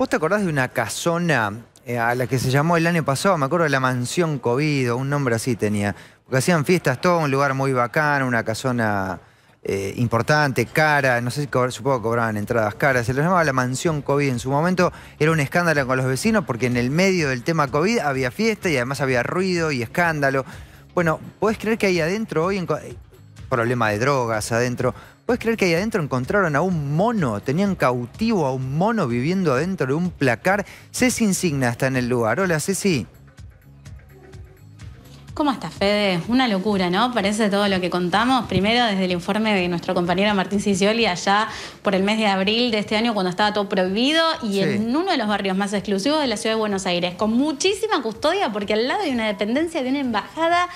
¿Vos te acordás de una casona eh, a la que se llamó el año pasado? Me acuerdo de la mansión COVID, un nombre así tenía. Porque hacían fiestas, todo un lugar muy bacán, una casona eh, importante, cara, no sé si supongo que cobraban entradas caras, se lo llamaba la mansión COVID en su momento, era un escándalo con los vecinos porque en el medio del tema COVID había fiesta y además había ruido y escándalo. Bueno, ¿podés creer que ahí adentro hoy, en eh, problema de drogas adentro, ¿Puedes creer que ahí adentro encontraron a un mono? Tenían cautivo a un mono viviendo adentro de un placar. Ceci Insigna está en el lugar. Hola, Ceci. ¿Cómo estás, Fede? Una locura, ¿no? Parece todo lo que contamos. Primero, desde el informe de nuestro compañero Martín Sicioli, allá por el mes de abril de este año, cuando estaba todo prohibido, y en uno de los barrios más exclusivos de la ciudad de Buenos Aires, con muchísima custodia, porque al lado hay una dependencia de una embajada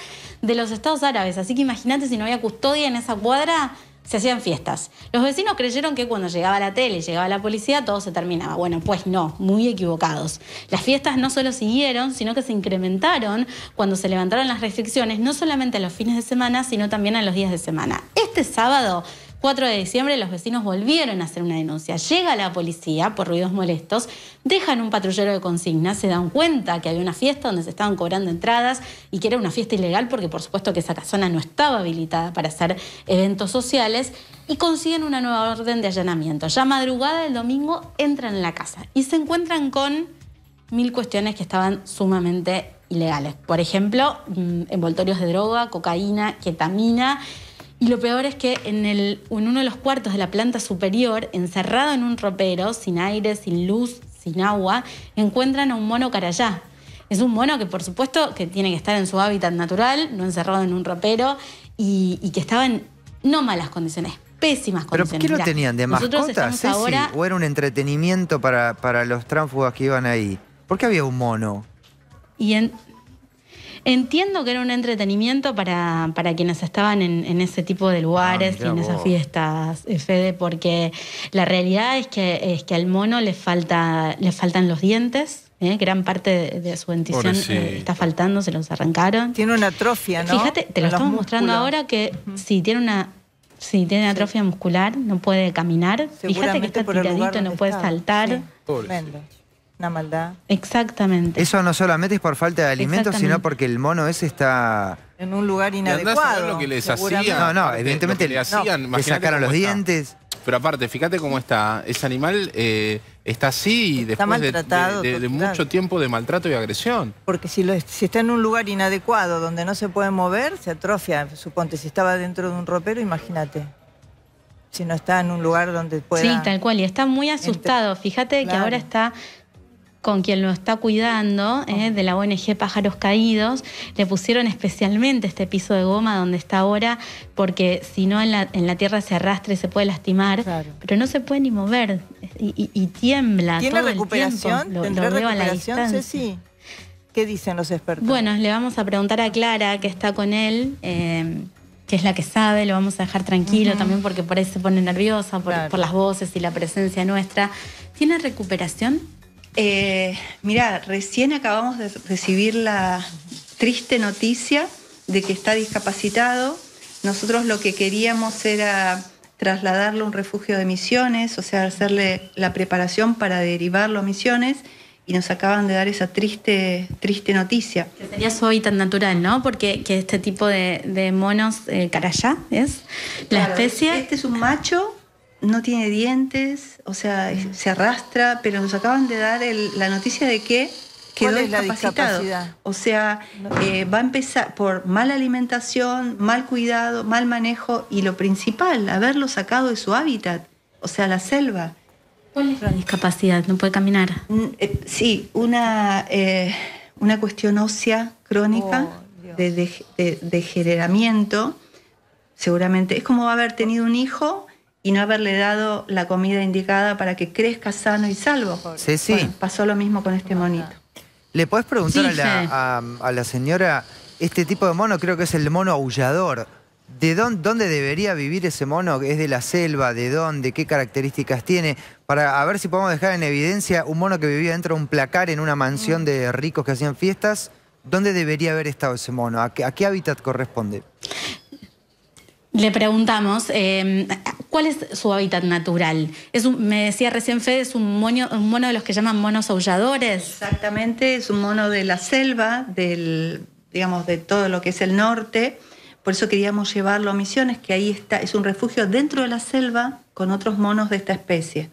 de los Estados Árabes. Así que imagínate si no había custodia en esa cuadra se hacían fiestas. Los vecinos creyeron que cuando llegaba la tele y llegaba la policía todo se terminaba. Bueno, pues no, muy equivocados. Las fiestas no solo siguieron, sino que se incrementaron cuando se levantaron las restricciones, no solamente a los fines de semana, sino también a los días de semana. Este sábado 4 de diciembre los vecinos volvieron a hacer una denuncia. Llega la policía por ruidos molestos, dejan un patrullero de consigna, se dan cuenta que había una fiesta donde se estaban cobrando entradas y que era una fiesta ilegal porque por supuesto que esa casona no estaba habilitada para hacer eventos sociales y consiguen una nueva orden de allanamiento. Ya madrugada del domingo entran en la casa y se encuentran con mil cuestiones que estaban sumamente ilegales. Por ejemplo, mm, envoltorios de droga, cocaína, ketamina y lo peor es que en, uno de los cuartos de la planta superior, encerrado en un ropero, sin aire, sin luz, sin agua, encuentran a un mono carayá. Es un mono que por supuesto que tiene que estar en su hábitat natural, no encerrado en un ropero, y, que estaba en no malas condiciones, pésimas condiciones. ¿Pero qué lo tenían de mascota, Ahora... ¿O era un entretenimiento para, para los tránsfugas que iban ahí? ¿Por qué había un mono? Y en... Entiendo que era un entretenimiento para, para quienes estaban en, ese tipo de lugares ah, y en esas fiestas, eh, Fede, porque la realidad es que, es que al mono le, falta, le faltan los dientes. ¿eh? Gran parte de, su dentición eh, está faltando, se los arrancaron. Tiene una atrofia, ¿no? Fíjate, te lo estamos mostrando ahora que si tiene una si tiene atrofia muscular, no puede caminar. Fíjate que está tiradito, no puede saltar maldad. Exactamente. Eso no solamente es por falta de alimentos, sino porque el mono ese está... En un lugar inadecuado. No, no, evidentemente le, sacaron los dientes. Pero aparte, fíjate cómo está. Ese animal eh, está así y después de, mucho tiempo de maltrato y agresión. Porque si, está en un lugar inadecuado donde no se puede mover, se atrofia. Suponte, si estaba dentro de un ropero, imagínate. Si no está en un lugar donde pueda... Sí, tal cual. Y está muy asustado. Fíjate que ahora está con quien lo está cuidando, eh, oh. de la ONG Pájaros Caídos, le pusieron especialmente este piso de goma donde está ahora, porque si no en la, en la tierra se arrastra y se puede lastimar, pero no se puede ni mover y, tiembla. ¿Tiene recuperación? El recuperación, ¿Qué dicen los expertos? Bueno, le vamos a preguntar a Clara, que está con él. Eh, que es la que sabe, lo vamos a dejar tranquilo también porque por ahí se pone nerviosa, por, las voces y la presencia nuestra. ¿Tiene recuperación? Eh, mira, recién acabamos de recibir la triste noticia de que está discapacitado. Nosotros lo que queríamos era trasladarlo a un refugio de misiones, o sea, hacerle la preparación para derivarlo a misiones y nos acaban de dar esa triste, triste noticia. Que sería hoy tan natural, ¿no? Porque este tipo de, monos, el eh, carayá, ¿es? La especie... Este es un macho no tiene dientes, o sea, mm. se arrastra, pero nos acaban de dar la noticia de que quedó discapacitado. O sea, eh, va a empezar por mala alimentación, mal cuidado, mal manejo y lo principal, haberlo sacado de su hábitat, o sea, la selva. ¿Cuál es la discapacidad? ¿No puede caminar? Mm, eh, sí, una, eh, una cuestión ósea crónica oh, de, de, degeneramiento, seguramente. Es como haber tenido un hijo y no haberle dado la comida indicada para que crezca sano y salvo. Sí, sí. pasó lo mismo con este monito. ¿Le podés preguntar a, la, señora, este tipo de mono creo que es el mono aullador? ¿De dónde, debería vivir ese mono? ¿Es de la selva? ¿De dónde? ¿Qué características tiene? Para ver si podemos dejar en evidencia un mono que vivía dentro de un placar en una mansión mm. de ricos que hacían fiestas. ¿Dónde debería haber estado ese mono? ¿A qué, hábitat corresponde? Le preguntamos, eh, ¿Cuál es su hábitat natural? me decía recién Fede, es un, un mono de los que llaman monos aulladores. Exactamente, es un mono de la selva, del, digamos, de todo lo que es el norte. Por eso queríamos llevarlo a Misiones, que ahí está, es un refugio dentro de la selva con otros monos de esta especie.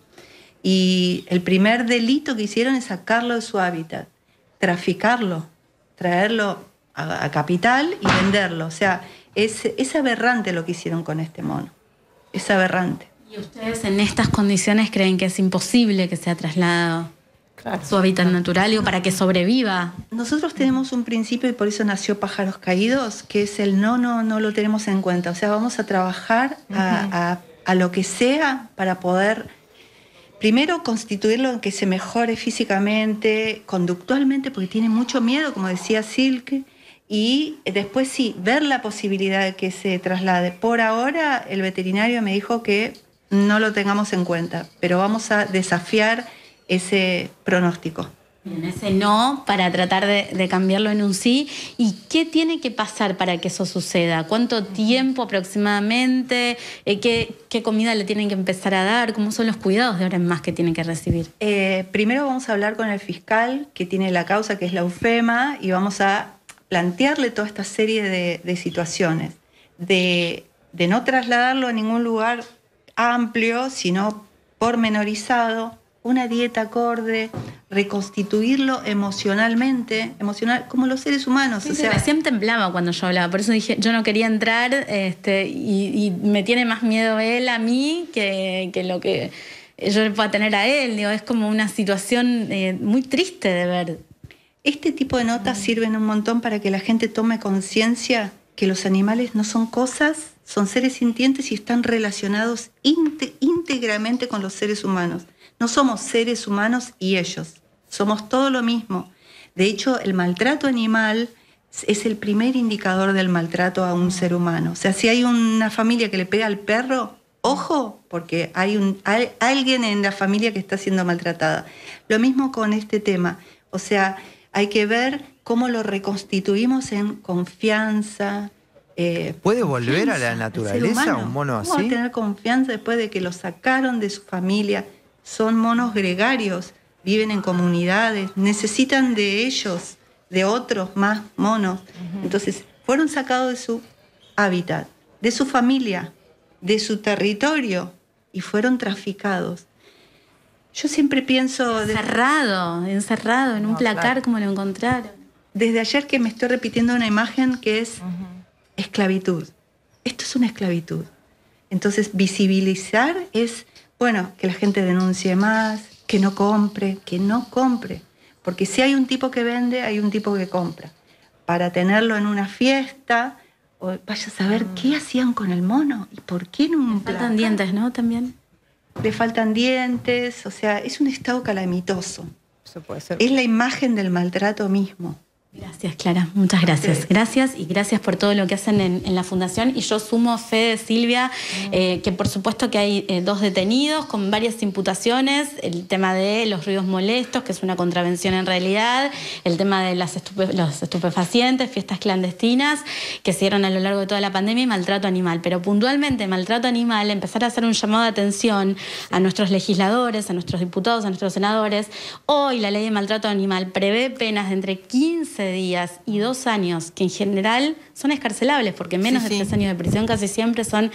Y el primer delito que hicieron es sacarlo de su hábitat, traficarlo, traerlo a, capital y venderlo. O sea, es aberrante lo que hicieron con este mono es aberrante. ¿Y ustedes en estas condiciones creen que es imposible que sea trasladado a su hábitat natural o para que sobreviva? Nosotros tenemos un principio y por eso nació Pájaros Caídos, que es el no, no, no lo tenemos en cuenta. O sea, vamos a trabajar a, a lo que sea para poder primero constituirlo en que se mejore físicamente, conductualmente, porque tiene mucho miedo, como decía Silke, y después sí, ver la posibilidad de que se traslade. Por ahora el veterinario me dijo que no lo tengamos en cuenta, pero vamos a desafiar ese pronóstico. ese no para tratar de, cambiarlo en un sí. ¿Y qué tiene que pasar para que eso suceda? ¿Cuánto tiempo aproximadamente? Eh, ¿qué, ¿qué, comida le tienen que empezar a dar? ¿Cómo son los cuidados de ahora en más que tienen que recibir? Eh, primero vamos a hablar con el fiscal que tiene la causa, que es la UFEMA, y vamos a plantearle toda esta serie de, situaciones, de, no trasladarlo a ningún lugar amplio, sino pormenorizado, una dieta acorde, reconstituirlo emocionalmente, emocional, como los seres humanos. temblaba cuando yo hablaba, por eso dije, yo no quería entrar este, y, me tiene más miedo él a mí que, lo que yo le pueda tener a él. es como una situación eh, muy triste de ver. Este tipo de notas mm. sirven un montón para que la gente tome conciencia que los animales no son cosas, son seres sintientes y están relacionados íntegramente con los seres humanos. No somos seres humanos y ellos, somos todo lo mismo. De hecho, el maltrato animal es el primer indicador del maltrato a un ser humano. O sea, si hay una familia que le pega al perro, ojo, porque hay, un, alguien en la familia que está siendo maltratada. Lo mismo con este tema. O sea, hay que ver cómo lo reconstituimos en confianza. Eh, ¿Puede volver a la naturaleza un mono así? ¿Cómo tener confianza después de que lo sacaron de su familia? Son monos gregarios, viven en comunidades, necesitan de ellos, de otros más monos. Entonces, fueron sacados de su hábitat, de su familia, de su territorio y fueron traficados. Yo siempre pienso... Encerrado, encerrado en un placar como lo encontraron. Desde ayer que me estoy repitiendo una imagen que es esclavitud. Esto es una esclavitud. Entonces, visibilizar es, bueno, que la gente denuncie más, que no compre, que no compre. Porque si hay un tipo que vende, hay un tipo que compra. Para tenerlo en una fiesta, vaya a saber ah. qué hacían con el mono y por qué en un... dientes, ¿no? También le faltan dientes, o sea, es un estado calamitoso. Es la imagen del maltrato mismo. Gracias, Clara. Muchas gracias. Gracias y gracias por todo lo que hacen en, la Fundación. Y yo sumo fe de Silvia, mm. eh, que por supuesto que hay eh, dos detenidos con varias imputaciones. El tema de los ruidos molestos, que es una contravención en realidad. El tema de las los estupefacientes, fiestas clandestinas, que se dieron a lo largo de toda la pandemia y maltrato animal. Pero puntualmente, maltrato animal, empezar a hacer un llamado de atención a nuestros legisladores, a nuestros diputados, a nuestros senadores. Hoy la ley de maltrato animal prevé penas de entre 15 días y dos años, que en general son escarcelables, porque menos de tres años de prisión casi siempre son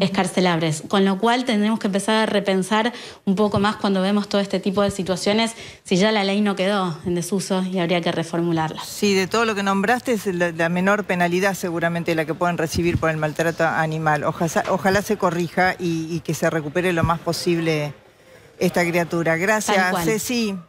escarcelables. Con lo cual tendremos que empezar a repensar un poco más cuando vemos todo este tipo de situaciones, si ya la ley no quedó en desuso y habría que reformularla. Sí, de todo lo que nombraste es la, menor penalidad seguramente la que pueden recibir por el maltrato animal. Ojalá, se corrija y, que se recupere lo más posible esta criatura. Gracias, Ceci.